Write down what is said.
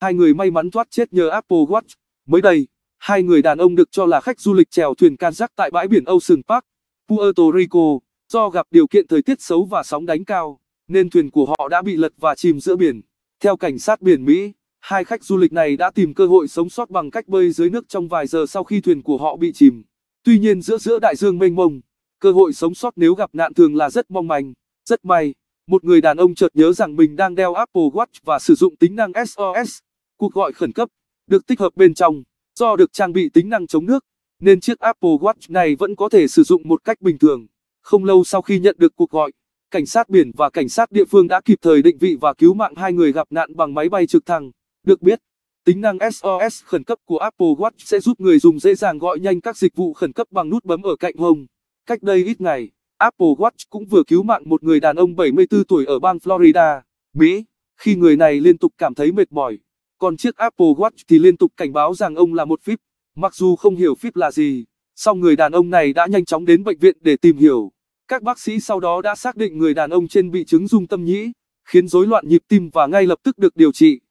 hai người may mắn thoát chết nhờ Apple Watch. Mới đây, hai người đàn ông được cho là khách du lịch chèo thuyền Can kayak tại bãi biển Ocean Park, Puerto Rico, do gặp điều kiện thời tiết xấu và sóng đánh cao, nên thuyền của họ đã bị lật và chìm giữa biển. Theo cảnh sát biển Mỹ, hai khách du lịch này đã tìm cơ hội sống sót bằng cách bơi dưới nước trong vài giờ sau khi thuyền của họ bị chìm. Tuy nhiên giữa giữa đại dương mênh mông, cơ hội sống sót nếu gặp nạn thường là rất mong manh, rất may. Một người đàn ông chợt nhớ rằng mình đang đeo Apple Watch và sử dụng tính năng SOS cuộc gọi khẩn cấp được tích hợp bên trong do được trang bị tính năng chống nước nên chiếc Apple Watch này vẫn có thể sử dụng một cách bình thường. Không lâu sau khi nhận được cuộc gọi, cảnh sát biển và cảnh sát địa phương đã kịp thời định vị và cứu mạng hai người gặp nạn bằng máy bay trực thăng. Được biết, tính năng SOS khẩn cấp của Apple Watch sẽ giúp người dùng dễ dàng gọi nhanh các dịch vụ khẩn cấp bằng nút bấm ở cạnh hông. Cách đây ít ngày, Apple Watch cũng vừa cứu mạng một người đàn ông 74 tuổi ở bang Florida, Mỹ, khi người này liên tục cảm thấy mệt mỏi. Còn chiếc Apple Watch thì liên tục cảnh báo rằng ông là một phíp. Mặc dù không hiểu phíp là gì, song người đàn ông này đã nhanh chóng đến bệnh viện để tìm hiểu. Các bác sĩ sau đó đã xác định người đàn ông trên bị chứng dung tâm nhĩ, khiến rối loạn nhịp tim và ngay lập tức được điều trị.